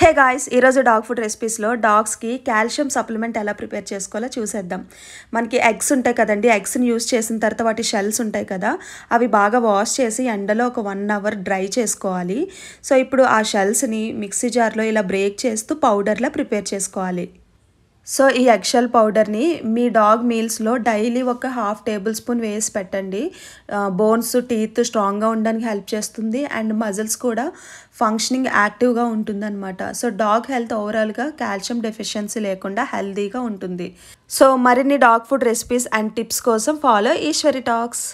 హే guys ఈరోజు dog food రెసిపీస్లో డాగ్స్కి కాల్షియం సప్లిమెంట్ ఎలా ప్రిపేర్ చేసుకోవాలో చూసేద్దాం మనకి ఎగ్స్ ఉంటాయి కదండి ఎగ్స్ని యూస్ చేసిన తర్వాత వాటి షెల్స్ ఉంటాయి కదా అవి బాగా వాష్ చేసి ఎండలో ఒక వన్ అవర్ డ్రై చేసుకోవాలి సో ఇప్పుడు ఆ షెల్స్ని మిక్సీ జార్లో ఇలా బ్రేక్ చేస్తూ పౌడర్లా ప్రిపేర్ చేసుకోవాలి సో ఈ ఎగ్షెల్ పౌడర్ని మీ డాగ్ మీల్స్లో డైలీ ఒక హాఫ్ టేబుల్ స్పూన్ వేసి పెట్టండి బోన్స్ టీత్ స్ట్రాంగ్గా ఉండడానికి హెల్ప్ చేస్తుంది అండ్ మజిల్స్ కూడా ఫంక్షనింగ్ యాక్టివ్గా ఉంటుందన్నమాట సో డాగ్ హెల్త్ ఓవరాల్గా కాల్షియం డెఫిషియన్సీ లేకుండా హెల్తీగా ఉంటుంది సో మరిన్ని dog food recipes and tips కోసం ఫాలో ఈశ్వరి టాక్స్